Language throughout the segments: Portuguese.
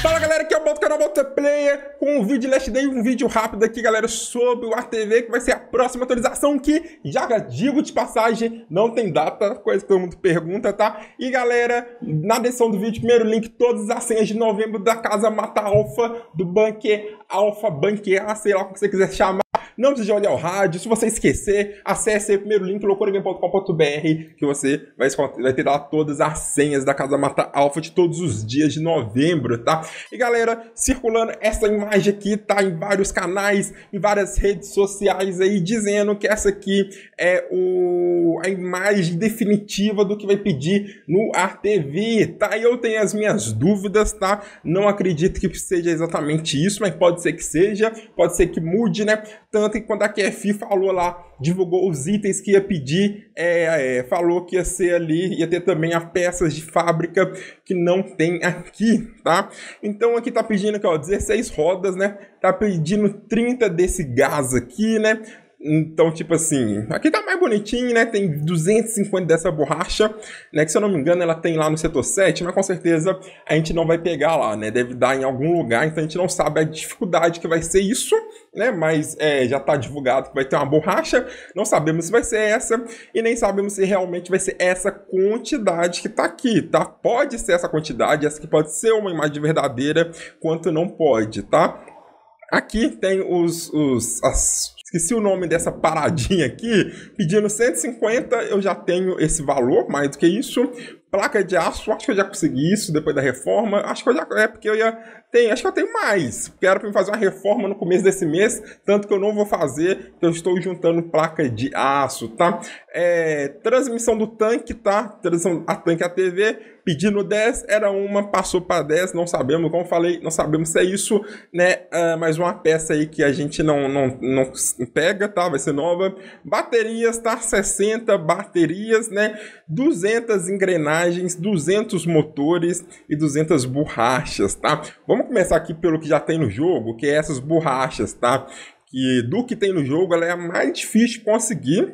Fala galera, aqui é o Boto Canal Player com um vídeo de Last Day, um vídeo rápido aqui galera sobre o ATV que vai ser a próxima atualização que, já digo de passagem, não tem data, coisa que todo mundo pergunta, tá? E galera, na descrição do vídeo, primeiro link, todas as senhas de novembro da Casa Mata Alfa, do Banque Alfa, a sei lá como você quiser chamar. Não precisa olhar o rádio. Se você esquecer, acesse aí o primeiro link, loucuragame.com.br, que você vai, vai ter lá todas as senhas da Casa Mata Alpha de todos os dias de novembro, tá? E galera, circulando essa imagem aqui, tá? Em vários canais, em várias redes sociais aí, dizendo que essa aqui é o, a imagem definitiva do que vai pedir no ArTV, tá? E eu tenho as minhas dúvidas, tá? Não acredito que seja exatamente isso, mas pode ser que seja, pode ser que mude, né? Tanto ontem, quando a QFI falou lá, divulgou os itens que ia pedir, é, é, falou que ia ser ali, ia ter também as peças de fábrica que não tem aqui, tá? Então aqui tá pedindo aqui, ó, 16 rodas, né? Tá pedindo 30 desse gás aqui, né? Então, tipo assim, aqui tá mais bonitinho, né? Tem 250 dessa borracha, né? Que se eu não me engano, ela tem lá no setor 7, mas com certeza a gente não vai pegar lá, né? Deve dar em algum lugar, então a gente não sabe a dificuldade que vai ser isso, né? Mas é, já tá divulgado que vai ter uma borracha, não sabemos se vai ser essa, e nem sabemos se realmente vai ser essa quantidade que tá aqui, tá? Pode ser essa quantidade, essa que pode ser uma imagem verdadeira, quanto não pode, tá? Aqui tem os, os as esqueci o nome dessa paradinha aqui, pedindo 150, eu já tenho esse valor, mais do que isso placa de aço, acho que eu já consegui isso depois da reforma. Acho que eu já. É porque eu ia. Tem, acho que eu tenho mais. Porque era pra eu fazer uma reforma no começo desse mês, tanto que eu não vou fazer, eu estou juntando placa de aço, tá? É, transmissão do tanque, tá? Transmissão a tanque a TV. Pedindo 10, era uma, passou para 10, não sabemos, como falei, não sabemos se é isso, né? Uh, mais uma peça aí que a gente não, não, não pega, tá? Vai ser nova. Baterias, tá? 60 baterias, né? 200 engrenagens engrenagens, 200 motores e 200 borrachas, tá? Vamos começar aqui pelo que já tem no jogo, que é essas borrachas, tá? Que do que tem no jogo, ela é a mais difícil de conseguir,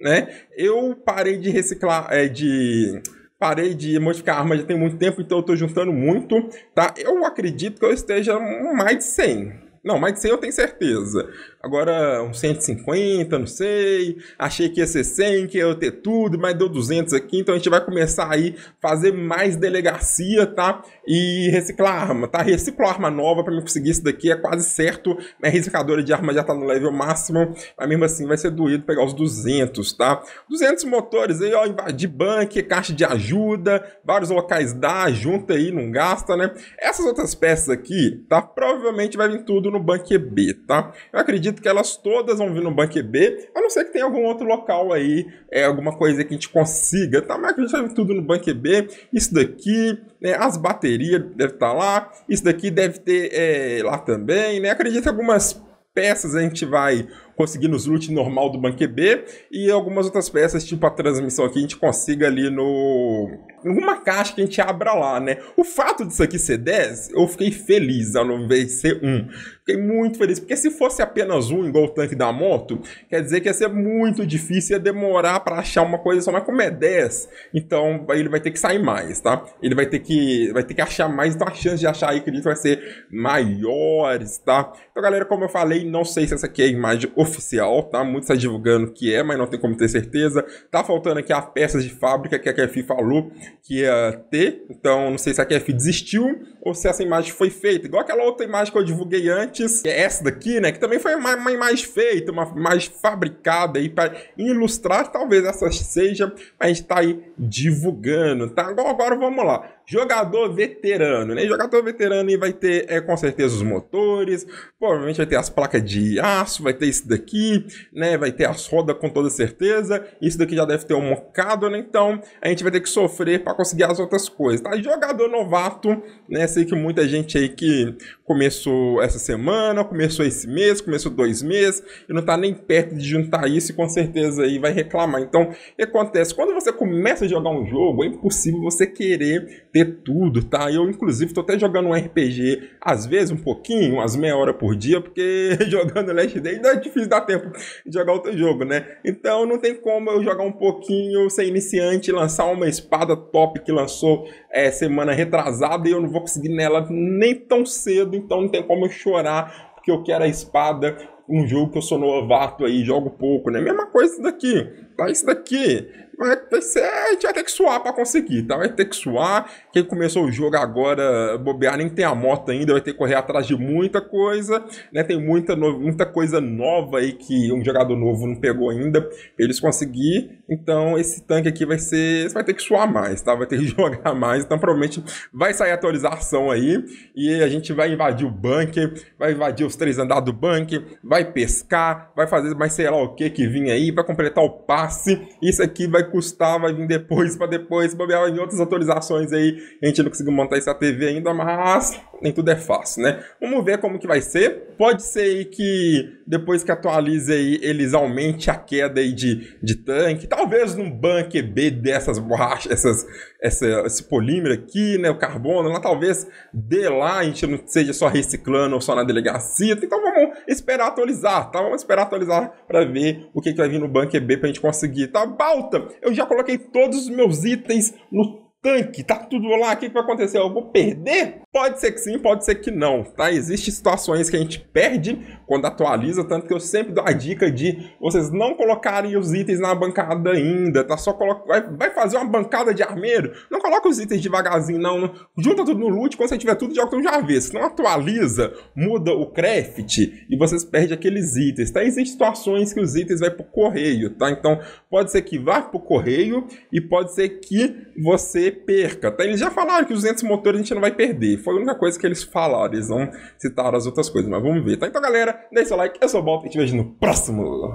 né? Eu parei de reciclar, é, de parei de modificar a arma já tem muito tempo, então eu tô juntando muito, tá? Eu acredito que eu esteja mais de 100, não, mais de 100 eu tenho certeza. Agora, uns 150, não sei. Achei que ia ser 100, que ia ter tudo, mas deu 200 aqui. Então a gente vai começar aí fazer mais delegacia, tá? E reciclar arma, tá? Reciclo arma nova para eu conseguir isso daqui, é quase certo. Minha recicladora de arma já tá no level máximo, mas mesmo assim vai ser doido pegar os 200, tá? 200 motores aí, ó, de banque, caixa de ajuda, vários locais dá, junta aí, não gasta, né? Essas outras peças aqui, tá? Provavelmente vai vir tudo no banque B, tá? Eu acredito que elas todas vão vir no banque B, a não ser que tenha algum outro local aí, é, alguma coisa que a gente consiga, tá? Mas acredito que vai vir tudo no banque B. Isso daqui, né, as baterias devem estar tá lá, isso daqui deve ter é, lá também, né? Acredito que algumas peças a gente vai conseguindo os loot normal do Banque B e algumas outras peças, tipo a transmissão aqui, a gente consiga ali no. Numa caixa que a gente abra lá, né? O fato disso aqui ser 10, eu fiquei feliz ao não ver ser 1. Fiquei muito feliz, porque se fosse apenas um, igual o tanque da moto, quer dizer que ia ser muito difícil, ia demorar para achar uma coisa só, mas como é 10, então ele vai ter que sair mais, tá? Ele vai ter que, vai ter que achar mais, então a chance de achar aí, acredito, vai ser maiores, tá? Então, galera, como eu falei, não sei se essa aqui é a imagem oficial, tá? Muito está divulgando que é, mas não tem como ter certeza. Tá faltando aqui a peça de fábrica que a KF falou que ia ter. Então, não sei se a KF desistiu ou se essa imagem foi feita. Igual aquela outra imagem que eu divulguei antes, que é essa daqui, né? Que também foi uma, uma imagem feita, uma imagem fabricada aí para ilustrar. Talvez essa seja, mas a gente tá aí divulgando, tá? Agora, agora vamos lá jogador veterano, né? Jogador veterano e vai ter é, com certeza os motores, provavelmente vai ter as placas de aço, vai ter isso daqui, né? Vai ter as rodas com toda certeza. Isso daqui já deve ter um mocado, né? Então a gente vai ter que sofrer para conseguir as outras coisas, tá? Jogador novato, né? Sei que muita gente aí que começou essa semana, começou esse mês, começou dois meses e não tá nem perto de juntar isso e com certeza aí vai reclamar. Então, o que acontece? Quando você começa a jogar um jogo, é impossível você querer ter tudo, tá? Eu, inclusive, tô até jogando um RPG, às vezes um pouquinho, umas meia hora por dia, porque jogando Last Day ainda é difícil dar tempo de jogar outro jogo, né? Então não tem como eu jogar um pouquinho, ser iniciante, lançar uma espada top que lançou é, semana retrasada e eu não vou conseguir nela nem tão cedo, então não tem como eu chorar porque eu quero a espada um jogo que eu sou novato aí, jogo pouco, né? Mesma coisa isso daqui, tá? Isso daqui vai, vai ser, a gente vai ter que suar pra conseguir, tá? Vai ter que suar. Quem começou o jogo agora, bobear, nem tem a moto ainda, vai ter que correr atrás de muita coisa, né? Tem muita, no, muita coisa nova aí que um jogador novo não pegou ainda, eles conseguir. Então, esse tanque aqui vai ser, você vai ter que suar mais, tá? Vai ter que jogar mais. Então, provavelmente vai sair atualização aí e a gente vai invadir o bunker, vai invadir os três andares do bunker, vai pescar, vai fazer mais sei lá o que que vinha aí, vai completar o passe. Isso aqui vai custar, vai vir depois, para depois, bobear em outras atualizações aí. A gente não conseguiu montar essa TV ainda, mas nem tudo é fácil, né? Vamos ver como que vai ser. Pode ser aí que depois que atualize aí, eles aumente a queda aí de, de tanque. Talvez num banque B dessas borrachas, essas, essa, esse polímero aqui, né? O carbono, lá talvez dê lá, a gente não seja só reciclando ou só na delegacia. Então vamos esperar atualizar, tá? Vamos esperar atualizar para ver o que, que vai vir no Bunker B pra gente conseguir, tá? Balta! Eu já coloquei todos os meus itens no tanque, tá tudo lá, o que, que vai acontecer? Eu vou perder? Pode ser que sim, pode ser que não, tá? Existem situações que a gente perde quando atualiza, tanto que eu sempre dou a dica de vocês não colocarem os itens na bancada ainda, tá? Só coloca... vai, fazer uma bancada de armeiro, não coloca os itens devagarzinho, não, não. Junta tudo no loot, quando você tiver tudo, joga tudo já vê. Se não atualiza, muda o craft e vocês perdem aqueles itens, tá? Existem situações que os itens vai pro correio, tá? Então, pode ser que vá pro correio e pode ser que você perca. Tá? Eles já falaram que os 200 motores a gente não vai perder. Foi a única coisa que eles falaram. Eles não citaram as outras coisas, mas vamos ver. Tá? Então, galera, deixa o like. Eu sou o Bob e te vejo no próximo.